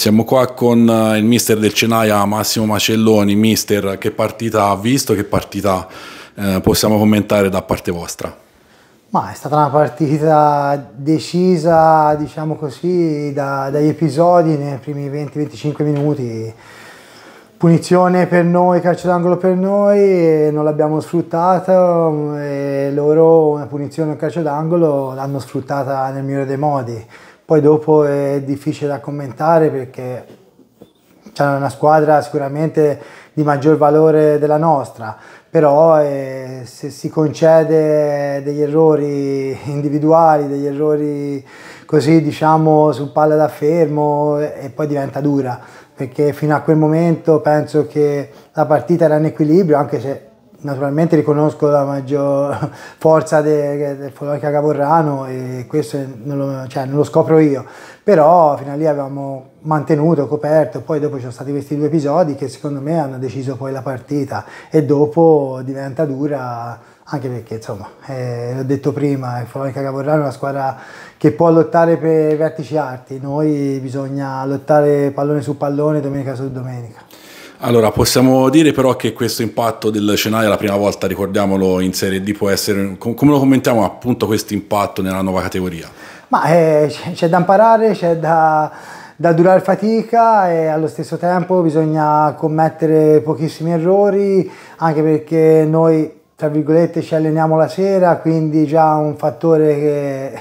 Siamo qua con eh, il mister del Cenaia Massimo Macelloni, mister che partita ha visto, che partita eh, possiamo commentare da parte vostra? Ma è stata una partita decisa, diciamo così, da, dagli episodi nei primi 20-25 minuti. Punizione per noi, calcio d'angolo per noi, non l'abbiamo sfruttata mm, e loro una punizione, un calcio d'angolo l'hanno sfruttata nel migliore dei modi poi dopo è difficile da commentare perché c'è una squadra sicuramente di maggior valore della nostra, però eh, se si concede degli errori individuali, degli errori così diciamo su palla da fermo eh, e poi diventa dura perché fino a quel momento penso che la partita era in equilibrio anche se naturalmente riconosco la maggior forza del de Folloica Caporrano e questo non lo, cioè, non lo, scopro io, però fino a lì avevamo mantenuto, coperto, poi dopo ci sono stati questi due episodi che secondo me hanno deciso poi la partita e dopo diventa dura anche perché insomma, eh, l'ho detto prima, il Folloica Caporrano è una squadra che può lottare per vertici alti, noi bisogna lottare pallone su pallone, domenica su domenica. Allora, possiamo dire però che questo impatto del scenario, la prima volta, ricordiamolo, in Serie D può essere... Come lo commentiamo appunto questo impatto nella nuova categoria? Ma eh, c'è da imparare, c'è da, da, durare fatica e allo stesso tempo bisogna commettere pochissimi errori, anche perché noi, tra virgolette, ci alleniamo la sera, quindi già un fattore che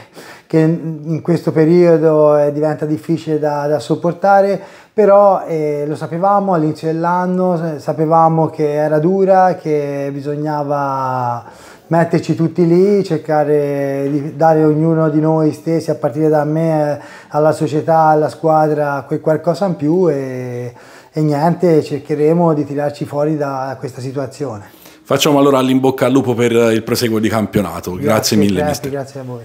che in questo periodo eh, diventa difficile da, da sopportare, però eh, lo sapevamo all'inizio dell'anno, sapevamo che era dura, che bisognava metterci tutti lì, cercare di dare ognuno di noi stessi, a partire da me, eh, alla società, alla squadra, quel qualcosa in più e, e niente, cercheremo di tirarci fuori da questa situazione. Facciamo allora l'in bocca al lupo per il proseguo di campionato. Grazie, grazie mille. Grazie, grazie a voi.